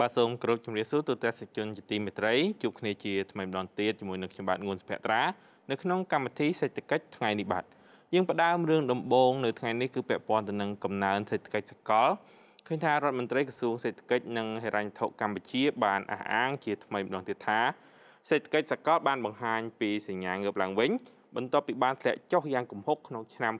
បាទសូមគោរពជំរាបសួរទូទាំងសិជនជាទីមេត្រីជួបគ្នាជាថ្មីម្ដងទៀតជាមួយនឹងខ្ញុំបាទងួនសុភត្រានៅក្នុងកម្មវិធីសេដ្ឋកិច្ចថ្ងៃនេះបាទយើងផ្ដើមរឿងដំបូងនៅថ្ងៃនេះគឺពាក់ព័ន្ធទៅនឹងកំណើនសេដ្ឋកិច្ចសកលឃើញថារដ្ឋមន្ត្រីក្រសួងសេដ្ឋកិច្ចនិងហិរញ្ញវត្ថុកម្ពុជាបានអះអាងជាថ្មីម្ដងទៀតថាសេដ្ឋកិច្ចសកលបានបង្ហាញពីសញ្ញាងើបឡើងវិញ បន្ទាប់ពីបានធ្លាក់ចុះយ៉ាងគំហុកក្នុងឆ្នាំ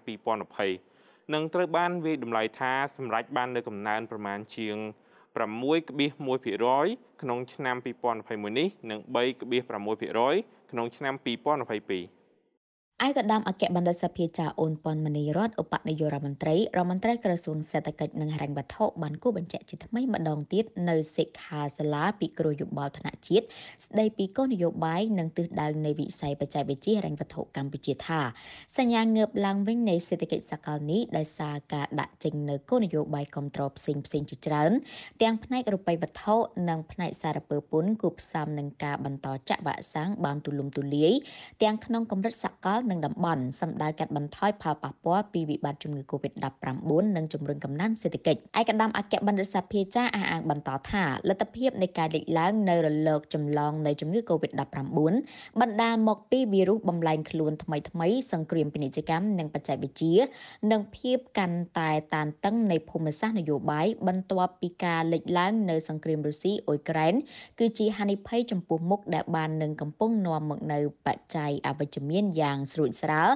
2020និងត្រូវបានវាយតម្លៃថាសម្រេចបាន នៅកំណើនប្រមាណជាង1.5 6.1%ក្នុងឆ្នាំ2021នេះនិង3.6%ក្នុងឆ្នាំ2022។ឯកឧត្តមអគ្គបណ្ឌិតសភាចាអូនប៉ុនមនីរតឧបនាយករដ្ឋមន្ត្រីរដ្ឋមន្ត្រីក្រសួងសេដ្ឋកិច្ចនិងហិរញ្ញវត្ថុបានគូបញ្ជាក់ជាថ្មីម្ដងទៀតនៅសិក្ខាសាលាពិគ្រោះយោបល់ថ្នាក់ជាតិស្ដីពីគោលនយោបាយនិងទិសដៅនៃវិស័យបច្ចេកវិទ្យាហិរញ្ញវត្ថុកម្ពុជាថាសញ្ញាងើបឡើងវិញនៃសេដ្ឋកិច្ចសកលនេះដោយសារការដាក់ចេញនូវគោលនយោបាយគ្រប់គ្រងផ្សេងផ្សេងជាច្រើនទាំងផ្នែករូបិយវត្ថុ និងផ្នែកសារពើពន្ធគូផ្សំនឹងការបន្តចាក់វ៉ាក់សាំងបានទូលំទូលាយទាំងក្នុងកម្រិតសកលនិងតំបន់សម្ដៅកាត់បន្ថយផលប៉ះពាល់ពីវិបត្តិជំងឺ Covid-19 និងជំរុញកំណើនសេដ្ឋកិច្ចឯកឧត្តមអគ្គបណ្ឌិតសាភាចាអះអាងបន្តថាលទ្ធភាពនៃការលេចឡើងនៅរលកចម្លងនៃជំងឺ Covid-19 បណ្ដាលមកពីវីរុសបំលែងខ្លួនថ្មីថ្មីសង្គ្រាមពាណិជ្ជកម្មនិងបច្ចេកវិទ្យានិង ភាពកាន់តែតានតឹងនៃភូមិសាស្ត្រនយោបាយបន្ទាប់ពីការលេចឡើងនៅ សង្គ្រាមរុស្ស៊ីអ៊ុយក្រែនគឺជាហានិភ័យចំពោះមុខដែលបាននឹងកំពុង នាំមកនៅបច្ច័យអវិជ្ជមានយ៉ាងស្រួចស្រាល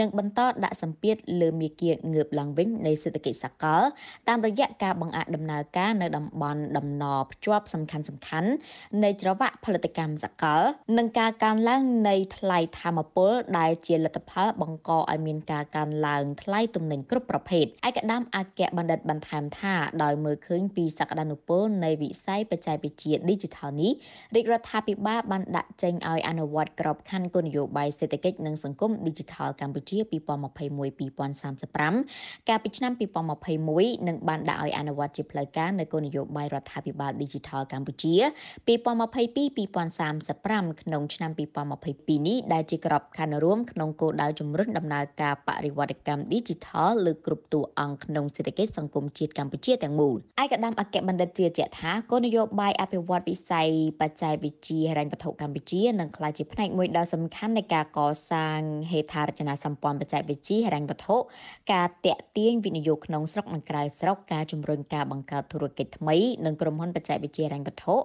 និងបន្តដាក់សម្ពាធលើមាគាងើបឡើងវិញនៃសេដ្ឋកិច្ចសកលតាមរយៈការបង្អាក់ដំណើរការ នៅតំបន់តំណភ្ជាប់សំខាន់សំខាន់នៃច្រវាក់ផលិតកម្មសកលនិងការកើនឡើងនៃថ្លៃធម្មពលដែលជាលទ្ធផលបង្កឲ្យមានការកើនឡើងថ្លៃទំនិញគ្រប់ប្រភេទឯកឧត្តមអគ្គបណ្ឌិតបន្ថែមថាដោយមើលឃើញពីសក្តានុពលនៃវិស័យបច្ចេកវិទ្យា Digital នេះរាជរដ្ឋាភិបាលបានដាក់ចេញឲ្យអនុវត្តក្របខ័ណ្ឌគោលនយោបាយសេដ្ឋកិច្ចនិងសង្គមម Digital កម្ពុជា2021-2035កាលពីឆ្នាំ2021នឹងបានដាក់ឲ្យអនុវត្តជាផ្លូវការនៅគោលនយោបាយរដ្ឋាភិបាល Digital កម្ពុជា2022-2035ក្នុងឆ្នាំ2022នេះដែលជាក្របខ័ណ្ឌរួមក្នុងគោលដៅជំរុញដំណើរការបរិវត្តកម្ម Digital លើគ្រប់តួអង្គក្នុងសេដ្ឋកិច្ចសង្គមជាតិកម្ពុជាទាំងមូលឯកឧត្តមអគ្គបណ្ឌិតជឿជាក់ថាគោលនយោបាយអភិវឌ្ឍវិស័យបច្ចេកវិទ្យាហិរញ្ញវត្ថុកម្ពុជានឹងក្លាយជាផ្នែកមួយដ៏សំខាន់នៃការកសាងនិងហេដ្ឋារចនាសម្ព័ន្ធបច្ចេកវិទ្យាហិរញ្ញវត្ថុការតាក់ទាញវិនិយោគក្នុងស្រុកនិងក្រៅស្រុកការជំរុញការបង្កើតធុរកិច្ចថ្មីនិងក្រុមហ៊ុនបច្ចេកវិទ្យាហិរញ្ញវត្ថុ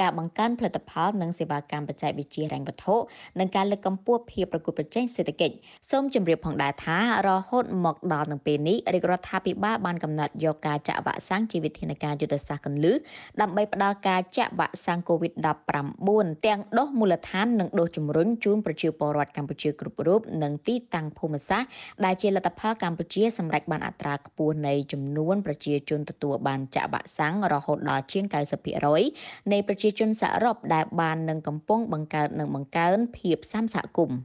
ការបង្កើនផលិតផលនិងសេវាកម្មបច្ចេកវិទ្យាហិរញ្ញវត្ថុនិងការលើកកម្ពស់ភាពប្រកួតប្រជែងសេដ្ឋកិច្ចសូមជម្រាបផងដែរថារហូតមកដល់នឹងពេលនេះរាជរដ្ឋាភិបាលបានកំណត់យកការចាក់វ៉ាក់សាំងជាវិធានការយុទ្ធសាស្ត្រកន្លឹះដើម្បីផ្ដល់ការចាក់វ៉ាក់សាំង COVID-19 ទាំងដុសមូលដ្ឋាននិងដុសជំរុញជូនប្រជាពលរដ្ឋកម្ពុជាគ្រប់រូបនិងទីតាំងភូមិសាស្ត្រដែលជាលទ្ធផលកម្ពុជាសម្រេចបានអត្រាខ្ពស់នៃចំនួនប្រជាជនទទួលបានចាក់វ៉ាក់សាំងរហូតដល់ជាង90%នៃប្រជាជនសរុបដែល បាននឹងកំពុងបង្កើតនិងបង្កើនភាពសាមសហគមន៍